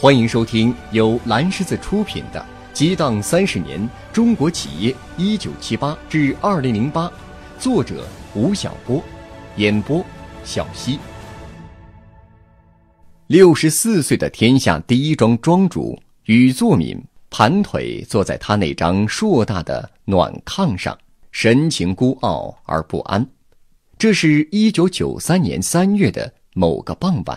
欢迎收听由蓝狮子出品的《激荡三十年：中国企业1978至2008》，作者吴晓波，演播小溪。六十四岁的天下第一庄庄主禹作敏盘腿坐在他那张硕大的暖炕上，神情孤傲而不安。这是一九九三年三月的某个傍晚。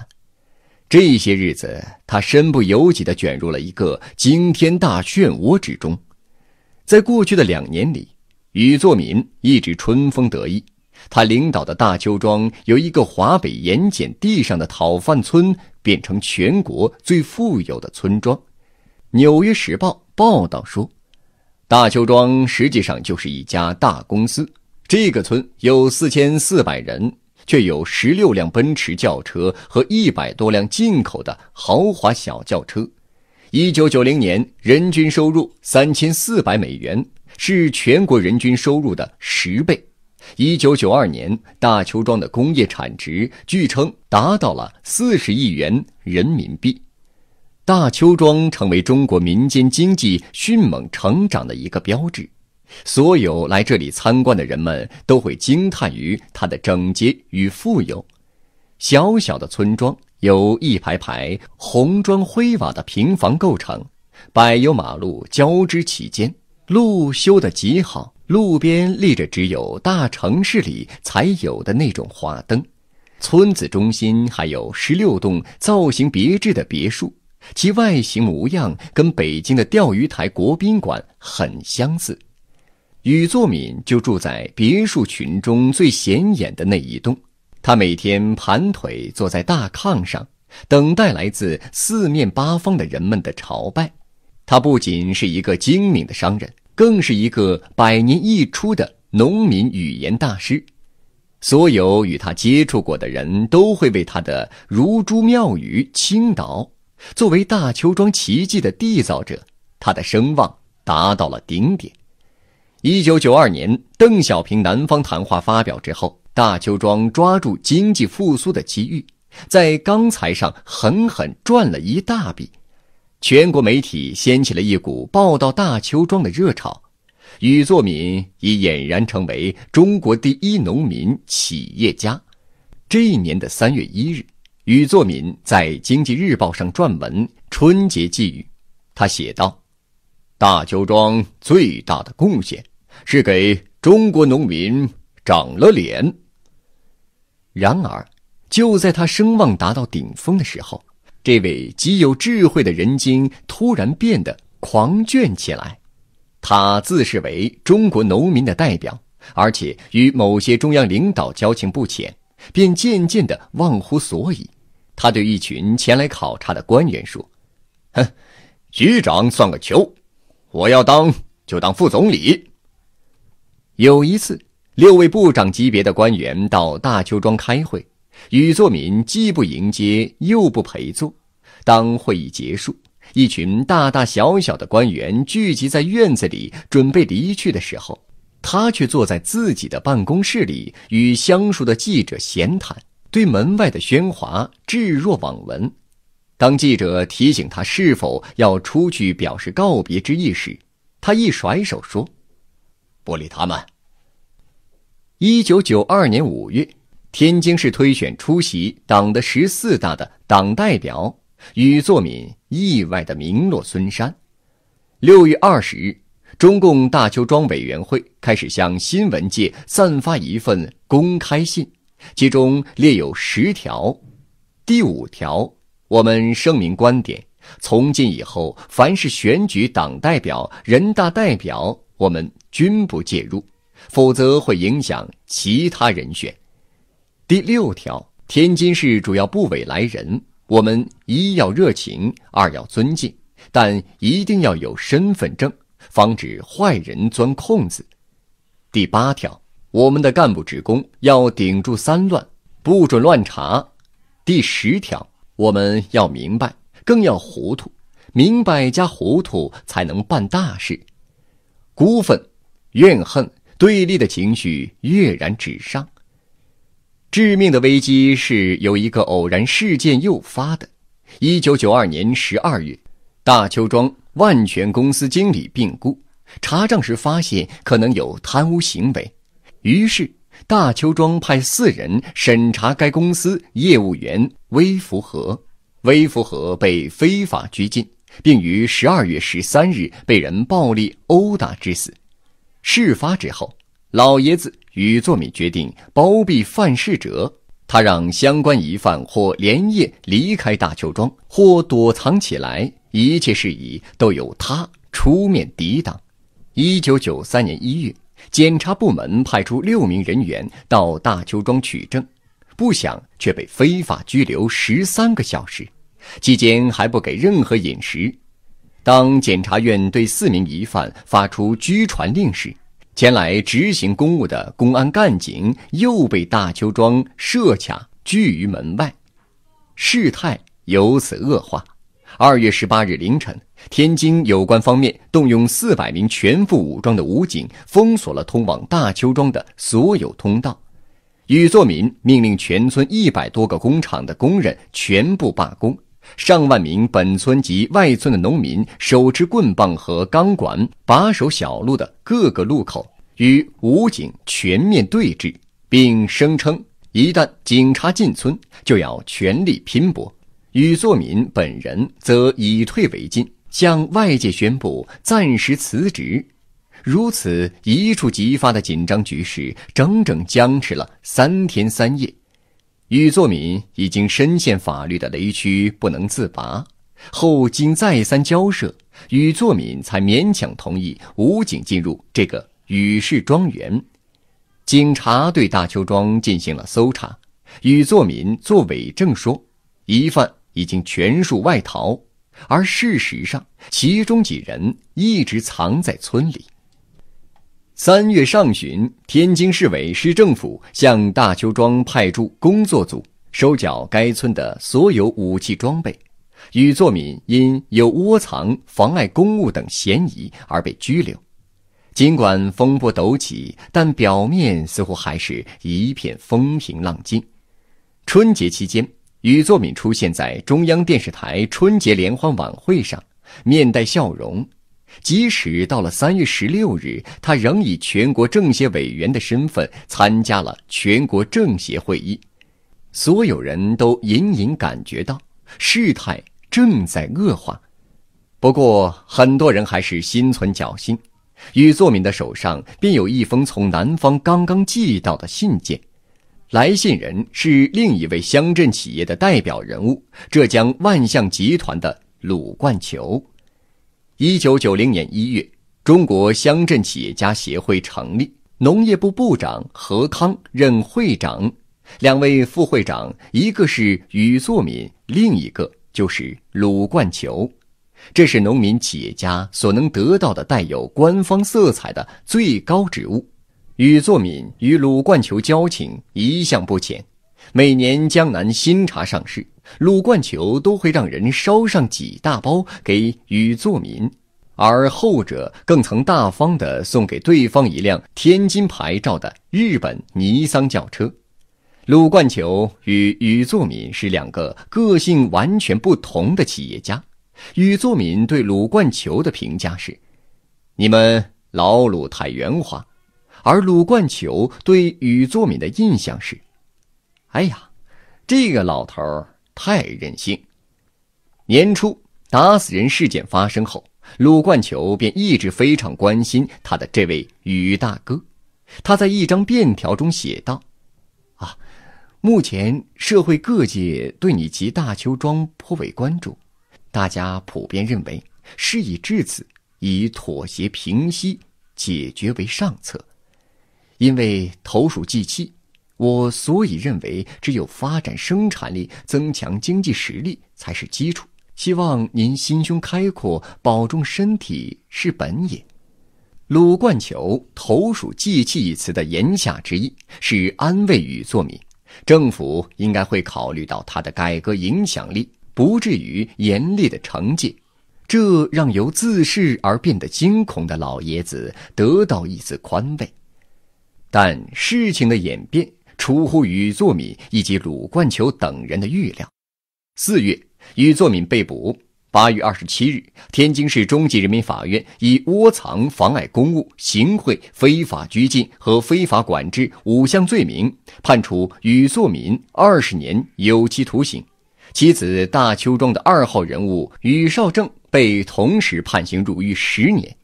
这些日子，他身不由己地卷入了一个惊天大漩涡之中。在过去的两年里，宇作敏一直春风得意。他领导的大邱庄由一个华北盐碱地上的讨饭村，变成全国最富有的村庄。《纽约时报》报道说，大邱庄实际上就是一家大公司。这个村有四千四百人。却有十六辆奔驰轿车和一百多辆进口的豪华小轿车。一九九零年，人均收入三千四百美元，是全国人均收入的十倍。一九九二年，大邱庄的工业产值据称达到了四十亿元人民币，大邱庄成为中国民间经济迅猛成长的一个标志。所有来这里参观的人们都会惊叹于它的整洁与富有。小小的村庄由一排排红砖灰瓦的平房构成，柏油马路交织其间，路修得极好，路边立着只有大城市里才有的那种花灯。村子中心还有十六栋造型别致的别墅，其外形模样跟北京的钓鱼台国宾馆很相似。禹作敏就住在别墅群中最显眼的那一栋。他每天盘腿坐在大炕上，等待来自四面八方的人们的朝拜。他不仅是一个精明的商人，更是一个百年一出的农民语言大师。所有与他接触过的人都会为他的如珠妙语倾倒。作为大邱庄奇迹的缔造者，他的声望达到了顶点。一九九二年，邓小平南方谈话发表之后，大邱庄抓住经济复苏的机遇，在钢材上狠狠赚了一大笔，全国媒体掀起了一股报道大邱庄的热潮，禹作敏已俨然成为中国第一农民企业家。这一年的三月一日，禹作敏在《经济日报》上撰文《春节寄语》，他写道：“大邱庄最大的贡献。”是给中国农民长了脸。然而，就在他声望达到顶峰的时候，这位极有智慧的人精突然变得狂卷起来。他自视为中国农民的代表，而且与某些中央领导交情不浅，便渐渐地忘乎所以。他对一群前来考察的官员说：“哼，局长算个球，我要当就当副总理。”有一次，六位部长级别的官员到大邱庄开会，禹作敏既不迎接又不陪坐。当会议结束，一群大大小小的官员聚集在院子里准备离去的时候，他却坐在自己的办公室里与相熟的记者闲谈，对门外的喧哗置若罔闻。当记者提醒他是否要出去表示告别之意时，他一甩手说。不理他们。一九九二年五月，天津市推选出席党的十四大的党代表禹作敏意外的名落孙山。六月二十日，中共大邱庄委员会开始向新闻界散发一份公开信，其中列有十条。第五条，我们声明观点：从今以后，凡是选举党代表、人大代表。我们均不介入，否则会影响其他人选。第六条，天津市主要部委来人，我们一要热情，二要尊敬，但一定要有身份证，防止坏人钻空子。第八条，我们的干部职工要顶住三乱，不准乱查。第十条，我们要明白，更要糊涂，明白加糊涂才能办大事。孤愤、怨恨、对立的情绪跃然纸上。致命的危机是由一个偶然事件诱发的。一九九二年十二月，大邱庄万全公司经理病故，查账时发现可能有贪污行为，于是大邱庄派四人审查该公司业务员微福和，微福和被非法拘禁。并于十二月十三日被人暴力殴打致死。事发之后，老爷子与作敏决定包庇犯事者，他让相关疑犯或连夜离开大邱庄，或躲藏起来，一切事宜都由他出面抵挡。一九九三年一月，检察部门派出六名人员到大邱庄取证，不想却被非法拘留十三个小时。期间还不给任何饮食。当检察院对四名疑犯发出拘传令时，前来执行公务的公安干警又被大邱庄设卡拒于门外，事态由此恶化。二月十八日凌晨，天津有关方面动用四百名全副武装的武警，封锁了通往大邱庄的所有通道。禹作敏命令全村一百多个工厂的工人全部罢工。上万名本村及外村的农民手持棍棒和钢管，把守小路的各个路口，与武警全面对峙，并声称一旦警察进村，就要全力拼搏。禹作敏本人则以退为进，向外界宣布暂时辞职。如此一触即发的紧张局势，整整僵持了三天三夜。禹作敏已经深陷法律的雷区不能自拔，后经再三交涉，禹作敏才勉强同意武警进入这个禹氏庄园。警察对大邱庄进行了搜查，禹作敏作伪证说，疑犯已经全数外逃，而事实上，其中几人一直藏在村里。三月上旬，天津市委、市政府向大邱庄派驻工作组，收缴该村的所有武器装备。禹作敏因有窝藏、妨碍公务等嫌疑而被拘留。尽管风波陡起，但表面似乎还是一片风平浪静。春节期间，禹作敏出现在中央电视台春节联欢晚会上，面带笑容。即使到了三月十六日，他仍以全国政协委员的身份参加了全国政协会议。所有人都隐隐感觉到事态正在恶化，不过很多人还是心存侥幸。于作敏的手上便有一封从南方刚刚寄到的信件，来信人是另一位乡镇企业的代表人物——浙江万象集团的鲁冠球。一九九零年一月，中国乡镇企业家协会成立，农业部部长何康任会长，两位副会长，一个是禹作敏，另一个就是鲁冠球。这是农民企业家所能得到的带有官方色彩的最高职务。禹作敏与鲁冠球交情一向不浅，每年江南新茶上市。鲁冠球都会让人捎上几大包给宇作敏，而后者更曾大方地送给对方一辆天津牌照的日本尼桑轿车。鲁冠球与宇作敏是两个个性完全不同的企业家。宇作敏对鲁冠球的评价是：“你们老鲁太圆滑。”而鲁冠球对宇作敏的印象是：“哎呀，这个老头儿。”太任性！年初打死人事件发生后，鲁冠球便一直非常关心他的这位“于大哥”。他在一张便条中写道：“啊，目前社会各界对你及大邱庄颇为关注，大家普遍认为事已至此，以妥协平息解决为上策，因为投鼠忌器。”我所以认为，只有发展生产力、增强经济实力才是基础。希望您心胸开阔，保重身体是本也。鲁冠球投鼠忌器一词的言下之意是安慰与作免。政府应该会考虑到他的改革影响力，不至于严厉的惩戒。这让由自恃而变得惊恐的老爷子得到一丝宽慰，但事情的演变。出乎于作敏以及鲁冠球等人的预料，四月，于作敏被捕。八月二十七日，天津市中级人民法院以窝藏、妨碍公务、行贿、非法拘禁和非法管制五项罪名，判处于作敏二十年有期徒刑。妻子大邱庄的二号人物于少正被同时判刑入狱十年。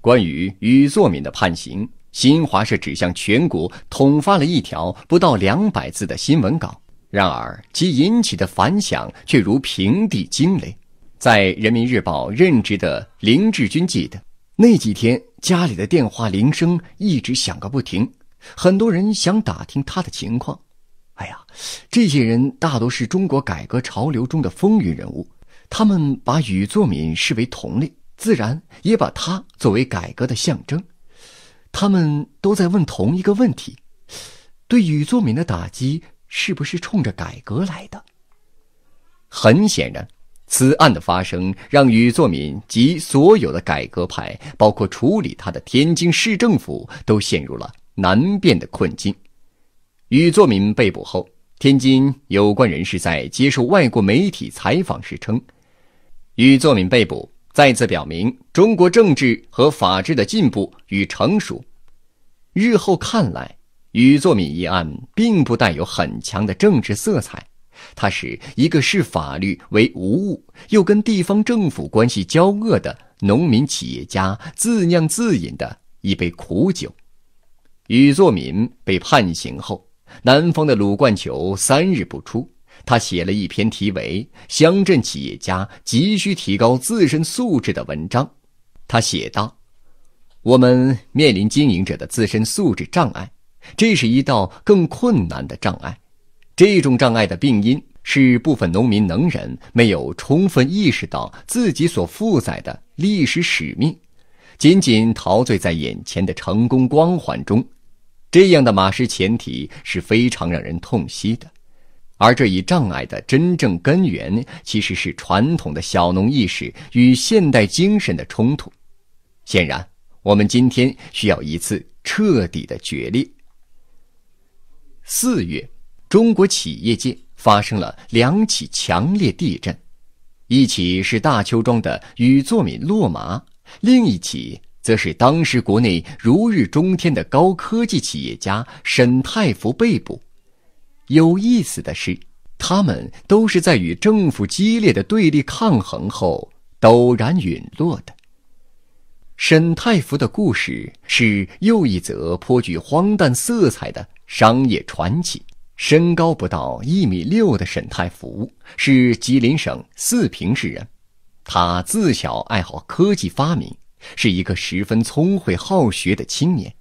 关于于作敏的判刑。新华社指向全国统发了一条不到两百字的新闻稿，然而其引起的反响却如平地惊雷。在人民日报任职的林志军记得，那几天家里的电话铃声一直响个不停，很多人想打听他的情况。哎呀，这些人大多是中国改革潮流中的风云人物，他们把禹作敏视为同类，自然也把他作为改革的象征。他们都在问同一个问题：对宇作敏的打击是不是冲着改革来的？很显然，此案的发生让宇作敏及所有的改革派，包括处理他的天津市政府，都陷入了难辩的困境。宇作敏被捕后，天津有关人士在接受外国媒体采访时称：“宇作敏被捕。”再次表明，中国政治和法治的进步与成熟。日后看来，禹作敏一案并不带有很强的政治色彩，它是一个视法律为无物，又跟地方政府关系交恶的农民企业家自酿自饮的一杯苦酒。禹作敏被判刑后，南方的鲁冠球三日不出。他写了一篇题为《乡镇企业家急需提高自身素质》的文章。他写道：“我们面临经营者的自身素质障碍，这是一道更困难的障碍。这种障碍的病因是部分农民能人没有充分意识到自己所负载的历史使命，仅仅陶醉在眼前的成功光环中。这样的马失前蹄是非常让人痛惜的。”而这一障碍的真正根源，其实是传统的小农意识与现代精神的冲突。显然，我们今天需要一次彻底的决裂。四月，中国企业界发生了两起强烈地震：一起是大邱庄的禹作敏落马，另一起则是当时国内如日中天的高科技企业家沈泰福被捕。有意思的是，他们都是在与政府激烈的对立抗衡后陡然陨落的。沈太福的故事是又一则颇具荒诞色彩的商业传奇。身高不到一米六的沈太福是吉林省四平市人，他自小爱好科技发明，是一个十分聪慧好学的青年。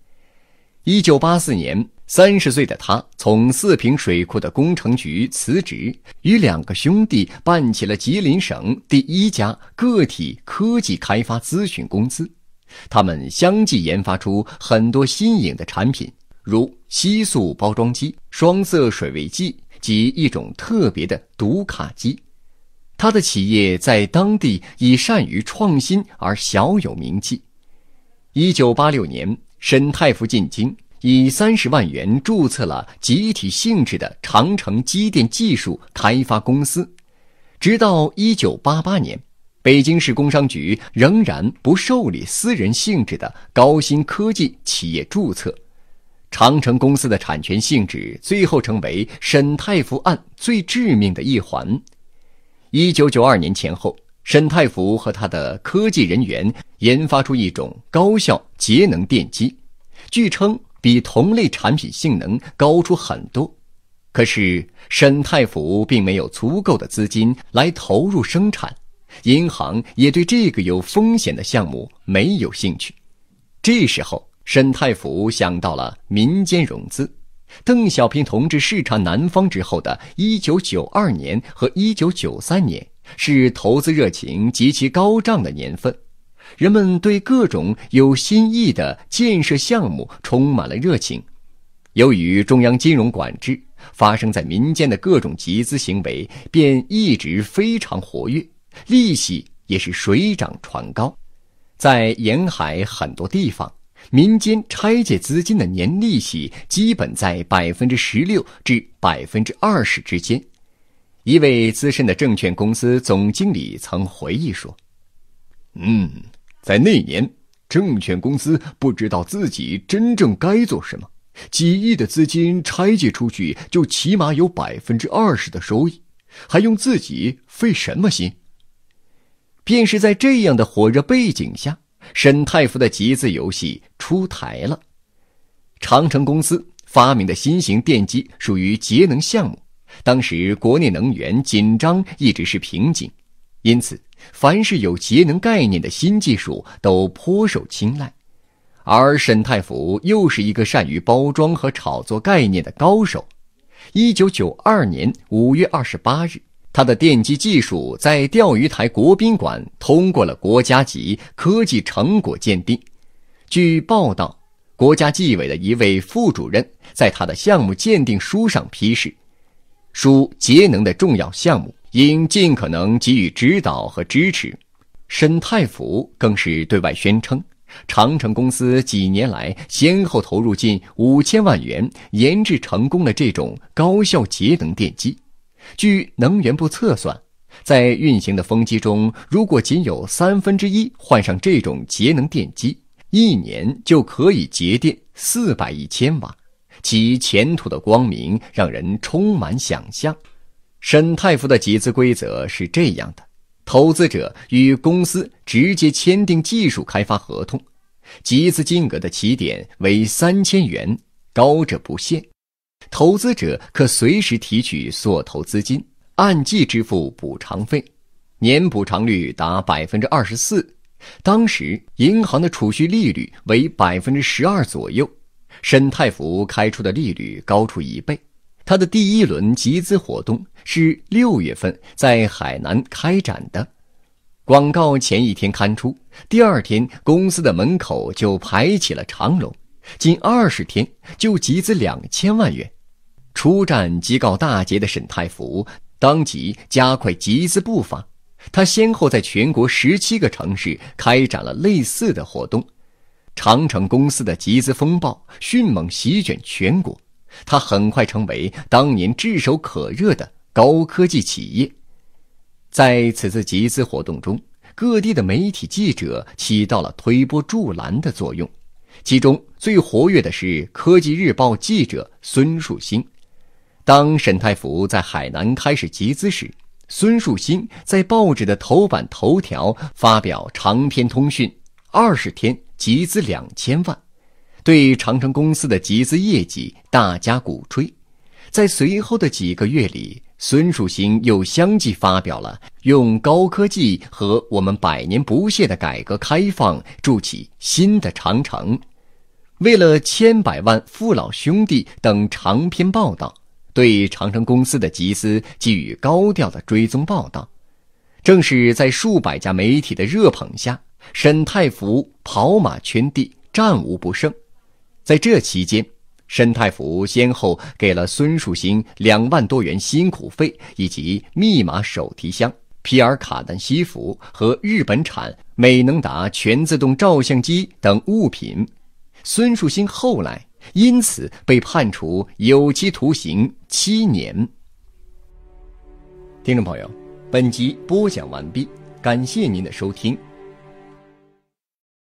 一九八四年。三十岁的他从四平水库的工程局辞职，与两个兄弟办起了吉林省第一家个体科技开发咨询公司。他们相继研发出很多新颖的产品，如吸塑包装机、双色水位计及一种特别的读卡机。他的企业在当地以善于创新而小有名气。一九八六年，沈太福进京。以三十万元注册了集体性质的长城机电技术开发公司。直到一九八八年，北京市工商局仍然不受理私人性质的高新科技企业注册。长城公司的产权性质最后成为沈太福案最致命的一环。一九九二年前后，沈太福和他的科技人员研发出一种高效节能电机，据称。比同类产品性能高出很多，可是沈太福并没有足够的资金来投入生产，银行也对这个有风险的项目没有兴趣。这时候，沈太福想到了民间融资。邓小平同志视察南方之后的1992年和1993年是投资热情极其高涨的年份。人们对各种有新意的建设项目充满了热情，由于中央金融管制，发生在民间的各种集资行为便一直非常活跃，利息也是水涨船高。在沿海很多地方，民间拆借资金的年利息基本在百分之十六至百分之二十之间。一位资深的证券公司总经理曾回忆说：“嗯。”在那年，证券公司不知道自己真正该做什么，几亿的资金拆借出去就起码有百分之二十的收益，还用自己费什么心？便是在这样的火热背景下，沈泰福的集资游戏出台了。长城公司发明的新型电机属于节能项目，当时国内能源紧张一直是瓶颈。因此，凡是有节能概念的新技术都颇受青睐，而沈太福又是一个善于包装和炒作概念的高手。一九九二年五月二十八日，他的电机技术在钓鱼台国宾馆通过了国家级科技成果鉴定。据报道，国家纪委的一位副主任在他的项目鉴定书上批示：“属节能的重要项目。”应尽可能给予指导和支持。沈太福更是对外宣称，长城公司几年来先后投入近五千万元，研制成功了这种高效节能电机。据能源部测算，在运行的风机中，如果仅有三分之一换上这种节能电机，一年就可以节电四百亿千瓦，其前途的光明让人充满想象。沈太福的集资规则是这样的：投资者与公司直接签订技术开发合同，集资金额的起点为三千元，高者不限。投资者可随时提取所投资金，按季支付补偿费，年补偿率达百分之二十四。当时银行的储蓄利率为百分之十二左右，沈太福开出的利率高出一倍。他的第一轮集资活动是六月份在海南开展的，广告前一天刊出，第二天公司的门口就排起了长龙，仅二十天就集资两千万元。初战即告大捷的沈太福当即加快集资步伐，他先后在全国十七个城市开展了类似的活动，长城公司的集资风暴迅猛席卷全国。他很快成为当年炙手可热的高科技企业。在此次集资活动中，各地的媒体记者起到了推波助澜的作用。其中最活跃的是科技日报记者孙树新。当沈太福在海南开始集资时，孙树新在报纸的头版头条发表长篇通讯，二十天集资两千万。对长城公司的集资业绩，大加鼓吹。在随后的几个月里，孙树新又相继发表了《用高科技和我们百年不懈的改革开放筑起新的长城》，《为了千百万父老兄弟》等长篇报道，对长城公司的集资给予高调的追踪报道。正是在数百家媒体的热捧下，沈太福跑马圈地，战无不胜。在这期间，申太福先后给了孙树兴两万多元辛苦费，以及密码手提箱、皮尔卡丹西服和日本产美能达全自动照相机等物品。孙树兴后来因此被判处有期徒刑七年。听众朋友，本集播讲完毕，感谢您的收听。